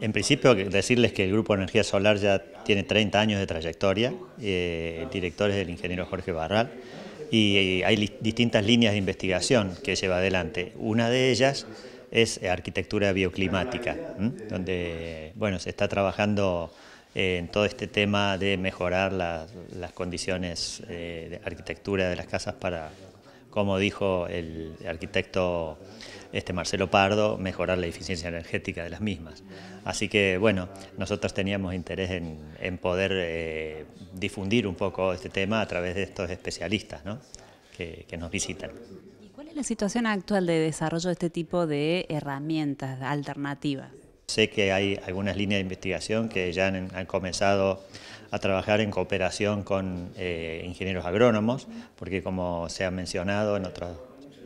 En principio, decirles que el Grupo Energía Solar ya tiene 30 años de trayectoria. Eh, del director es el ingeniero Jorge Barral. Y eh, hay distintas líneas de investigación que lleva adelante. Una de ellas es arquitectura bioclimática, donde bueno, se está trabajando eh, en todo este tema de mejorar las condiciones eh, de arquitectura de las casas para como dijo el arquitecto este Marcelo Pardo, mejorar la eficiencia energética de las mismas. Así que, bueno, nosotros teníamos interés en, poder eh, difundir un poco este tema a través de estos especialistas que, que nos visitan. ¿Y cuál es la situación actual de desarrollo de este tipo de herramientas alternativas? Sé que hay algunas líneas de investigación que ya han, comenzado a trabajar en cooperación con eh, ingenieros agrónomos, porque como se ha mencionado en otras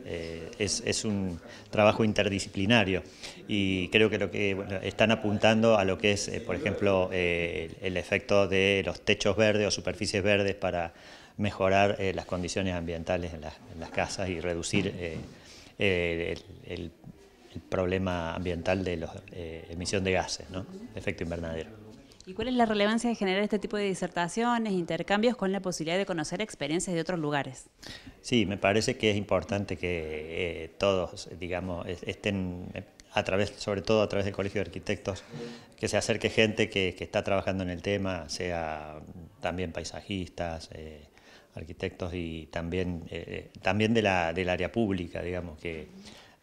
eh, es, un trabajo interdisciplinario y creo que lo que están apuntando a lo que es, eh, por ejemplo, el, efecto de los techos verdes o superficies verdes para mejorar las condiciones ambientales en, las casas y reducir el, el problema ambiental de la eh, emisión de gases, ¿no? efecto invernadero. ¿Y cuál es la relevancia de generar este tipo de disertaciones, intercambios con la posibilidad de conocer experiencias de otros lugares? Sí, me parece que es importante que eh, todos, digamos, estén a través, sobre todo a través del Colegio de Arquitectos, que se acerque gente que, está trabajando en el tema, sea también paisajistas, eh, arquitectos y también, también de la, del área pública, digamos, que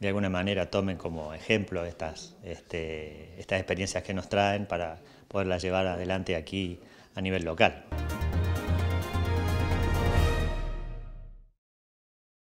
de alguna manera tomen como ejemplo estas, este, estas experiencias que nos traen para poderlas llevar adelante aquí a nivel local.